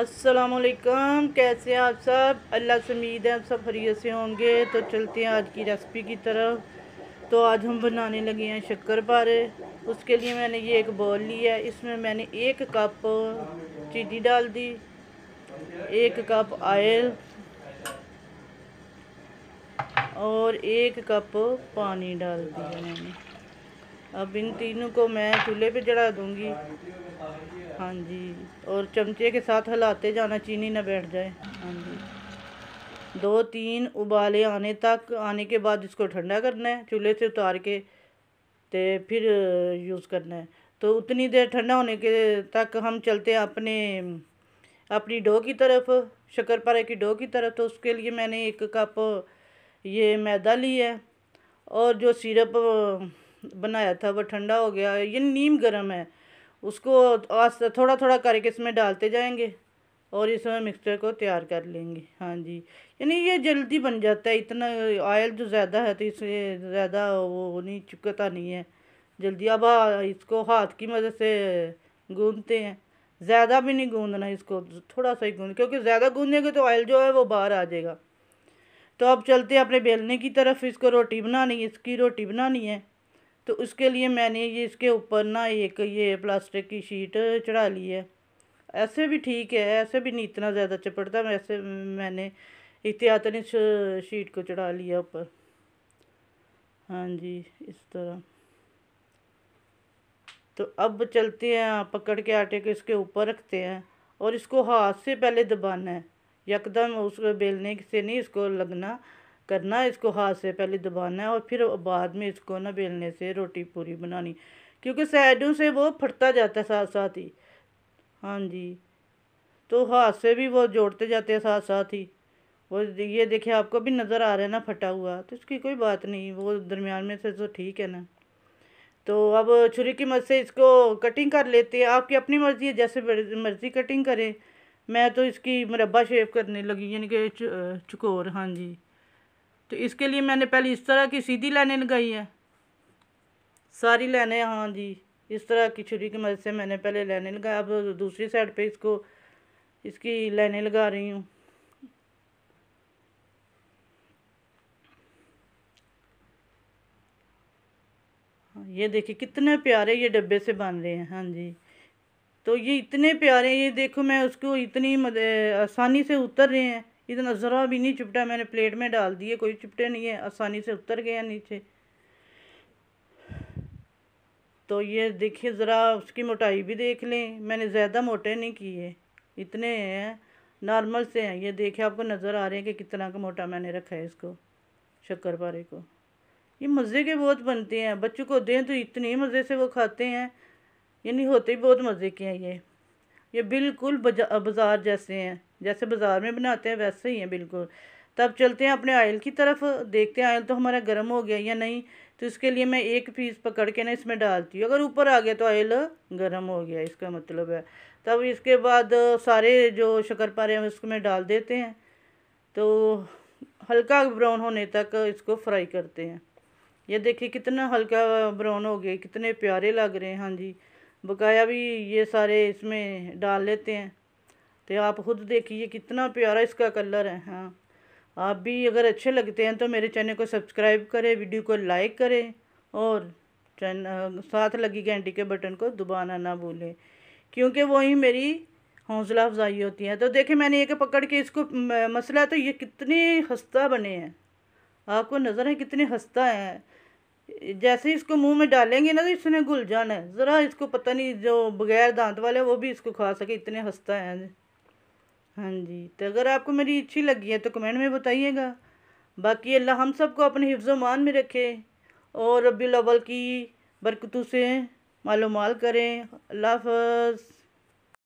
असलकम कैसे हैं आप सब अल्लाह से उम्मीद है आप सब फरीत से होंगे तो चलते हैं आज की रेसिपी की तरफ तो आज हम बनाने लगे हैं शक्कर पारे उसके लिए मैंने ये एक बॉल ली है इसमें मैंने एक कप चीनी डाल दी एक कप आयल और एक कप पानी डाल दिया मैंने अब इन तीनों को मैं चूल्हे पे चढ़ा दूँगी हाँ जी और चमचे के साथ हिलाते जाना चीनी ना बैठ जाए हाँ जी दो तीन उबाले आने तक आने के बाद इसको ठंडा करना है चूल्हे से उतार के ते फिर यूज़ करना है तो उतनी देर ठंडा होने के तक हम चलते हैं अपने अपनी डो की तरफ शक्करपारे की डो की तरफ तो उसके लिए मैंने एक कप ये मैदा ली है और जो सिरप बनाया था वो ठंडा हो गया ये नीम गर्म है उसको तो थोड़ा थोड़ा करके इसमें डालते जाएंगे और इसमें मिक्सचर को तैयार कर लेंगे हाँ जी यानी ये जल्दी बन जाता है इतना ऑयल जो ज़्यादा है तो इसे ज़्यादा वो नहीं चिपकता नहीं है जल्दी अब इसको हाथ की मदद से गूंदते हैं ज़्यादा भी नहीं गूंदना इसको थोड़ा सा ही गूंद क्योंकि ज़्यादा गूंदेंगे तो ऑयल जो है वो बाहर आ जाएगा तो अब चलते हैं अपने बेलने की तरफ इसको रोटी बनानी इसकी रोटी बनानी है तो उसके लिए मैंने ये इसके ऊपर ना एक ये प्लास्टिक की शीट चढ़ा ली है ऐसे भी ठीक है ऐसे भी नहीं इतना ज़्यादा चपड़ता वैसे मैंने एहतियातन इस शीट को चढ़ा लिया ऊपर हाँ जी इस तरह तो अब चलते हैं पकड़ के आटे को इसके ऊपर रखते हैं और इसको हाथ से पहले दबाना है यकदम उसको बेलने से नहीं इसको लगना करना इसको हाथ से पहले दबाना है और फिर बाद में इसको ना बेलने से रोटी पूरी बनानी क्योंकि साइडों से वो फटता जाता है साथ साथ ही हाँ जी तो हाथ से भी वो जोड़ते जाते हैं साथ साथ ही वो ये देखिए आपको भी नज़र आ रहा है ना फटा हुआ तो इसकी कोई बात नहीं वो दरमियान में से तो ठीक है ना तो अब छुरी की मदद से इसको कटिंग कर लेते हैं आपकी अपनी मर्ज़ी है जैसे मर्ज़ी कटिंग करें मैं तो इसकी मुरबा शेप करने लगी यानी कि चकोर हाँ जी तो इसके लिए मैंने पहले इस तरह की सीधी लाइने लगाई हैं सारी लाइने हाँ जी इस तरह की छुरी की मदद से मैंने पहले लाइने लगाई अब दूसरी साइड पे इसको इसकी लाइने लगा रही हूँ हाँ, ये देखिए कितने प्यारे ये डब्बे से बन रहे हैं हाँ जी तो ये इतने प्यारे ये देखो मैं उसको इतनी आसानी से उतर रहे हैं इतना ज़रा भी नहीं चिपटा मैंने प्लेट में डाल दिए कोई चिपटे नहीं है आसानी से उतर गया नीचे तो ये देखिए ज़रा उसकी मोटाई भी देख लें मैंने ज़्यादा मोटे नहीं किए इतने हैं नॉर्मल से हैं ये देखिए आपको नज़र आ रहे हैं कि कितना का मोटा मैंने रखा है इसको शक्कर पारे को ये मज़े के बहुत बनते हैं बच्चों को दें तो इतने मज़े से वो खाते हैं यानी होते ही बहुत मज़े के हैं ये ये बिल्कुल बाज़ार जैसे हैं जैसे बाज़ार में बनाते हैं वैसे ही हैं बिल्कुल तब चलते हैं अपने आयल की तरफ देखते हैं आयल तो हमारा गर्म हो गया या नहीं तो इसके लिए मैं एक पीस पकड़ के ना इसमें डालती हूँ अगर ऊपर आ गया तो ऑयल गर्म हो गया इसका मतलब है तब इसके बाद सारे जो पारे हैं उसको मैं डाल देते हैं तो हल्का ब्राउन होने तक इसको फ्राई करते हैं ये देखिए कितना हल्का ब्राउन हो गया कितने प्यारे लग रहे हैं हाँ जी बकाया भी ये सारे इसमें डाल लेते हैं तो आप खुद देखिए कितना प्यारा इसका कलर है हाँ आप भी अगर अच्छे लगते हैं तो मेरे चैनल को सब्सक्राइब करें वीडियो को लाइक करें और चैन साथ लगी घंटी के बटन को दबाना ना भूलें क्योंकि वही मेरी हौसला अफजाई होती है तो देखें मैंने ये पकड़ के इसको मसला तो ये कितने खस्ता बने हैं आपको नज़र है कितने खस्ता है जैसे इसको मुंह में डालेंगे ना तो इसने घुल जाना है ज़रा इसको पता नहीं जो बगैर दांत वाले वो भी इसको खा सके इतने हंसता हैं हाँ जी तो अगर आपको मेरी अच्छी लगी है तो कमेंट में बताइएगा बाकी अल्लाह हम सबको अपने हिफ्ज़ मान में रखे और रबी अव्वल की बरकतों से मालूमाल करें अल्लाह हाफ